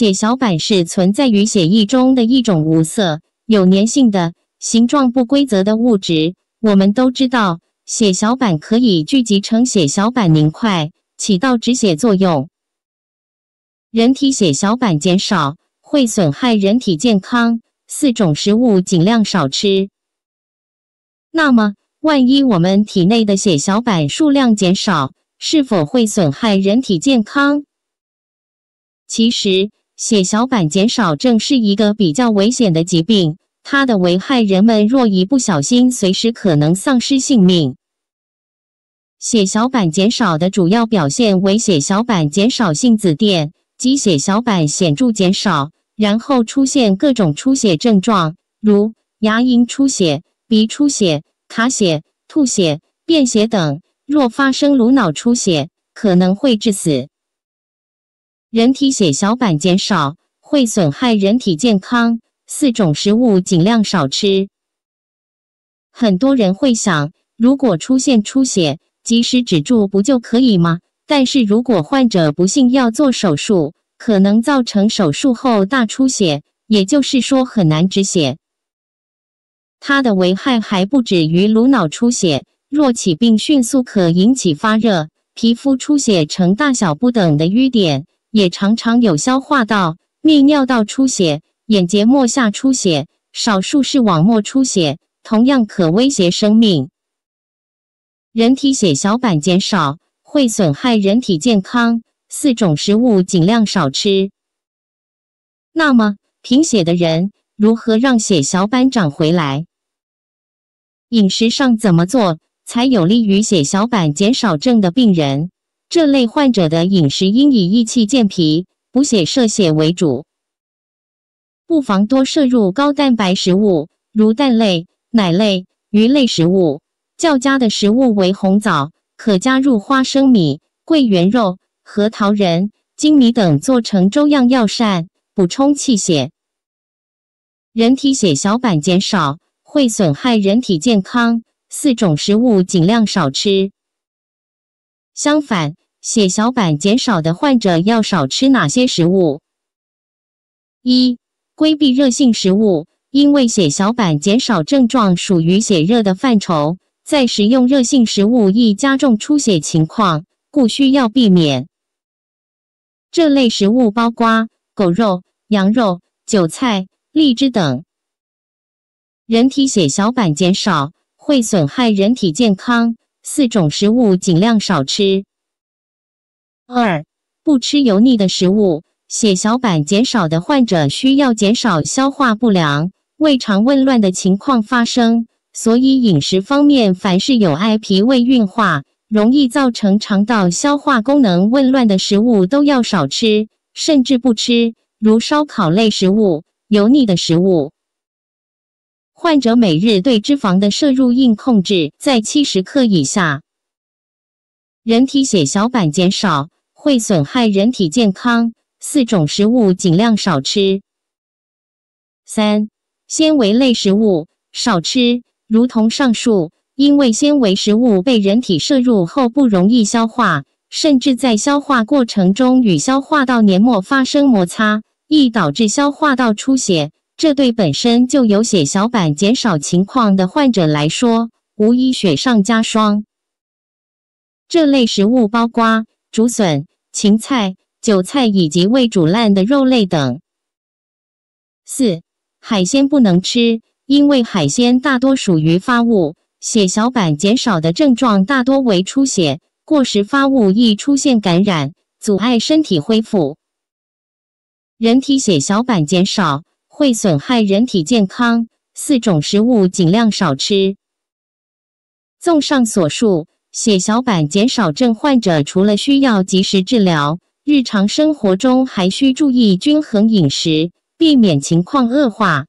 血小板是存在于血液中的一种无色、有粘性的、形状不规则的物质。我们都知道，血小板可以聚集成血小板凝块，起到止血作用。人体血小板减少会损害人体健康。四种食物尽量少吃。那么，万一我们体内的血小板数量减少，是否会损害人体健康？其实。血小板减少症是一个比较危险的疾病，它的危害人们若一不小心，随时可能丧失性命。血小板减少的主要表现为血小板减少性紫癜及血小板显著减少，然后出现各种出血症状，如牙龈出血、鼻出血、卡血、吐血、便血等。若发生颅脑出血，可能会致死。人体血小板减少会损害人体健康，四种食物尽量少吃。很多人会想，如果出现出血，及时止住不就可以吗？但是如果患者不幸要做手术，可能造成手术后大出血，也就是说很难止血。它的危害还不止于颅脑出血，若起病迅速，可引起发热、皮肤出血成大小不等的瘀点。也常常有消化道、泌尿道出血，眼结膜下出血，少数是网膜出血，同样可威胁生命。人体血小板减少会损害人体健康，四种食物尽量少吃。那么，贫血的人如何让血小板长回来？饮食上怎么做才有利于血小板减少症的病人？这类患者的饮食应以益气健脾、补血摄血为主，不妨多摄入高蛋白食物，如蛋类、奶类、鱼类食物。较佳的食物为红枣，可加入花生米、桂圆肉、核桃仁、粳米等做成粥样药膳，补充气血。人体血小板减少会损害人体健康，四种食物尽量少吃。相反。血小板减少的患者要少吃哪些食物？一、规避热性食物，因为血小板减少症状属于血热的范畴，在食用热性食物易加重出血情况，故需要避免。这类食物包括狗肉、羊肉、韭菜、荔枝等。人体血小板减少会损害人体健康，四种食物尽量少吃。二不吃油腻的食物，血小板减少的患者需要减少消化不良、胃肠紊乱的情况发生，所以饮食方面，凡是有碍脾胃运化、容易造成肠道消化功能紊乱的食物都要少吃，甚至不吃，如烧烤类食物、油腻的食物。患者每日对脂肪的摄入应控制在七十克以下。人体血小板减少。会损害人体健康，四种食物尽量少吃。三、纤维类食物少吃，如同上述，因为纤维食物被人体摄入后不容易消化，甚至在消化过程中与消化道黏膜发生摩擦，易导致消化道出血。这对本身就有血小板减少情况的患者来说，无疑雪上加霜。这类食物包括竹笋。芹菜、韭菜以及未煮烂的肉类等。四、海鲜不能吃，因为海鲜大多属于发物，血小板减少的症状大多为出血，过食发物易出现感染，阻碍身体恢复。人体血小板减少会损害人体健康，四种食物尽量少吃。综上所述。血小板减少症患者除了需要及时治疗，日常生活中还需注意均衡饮食，避免情况恶化。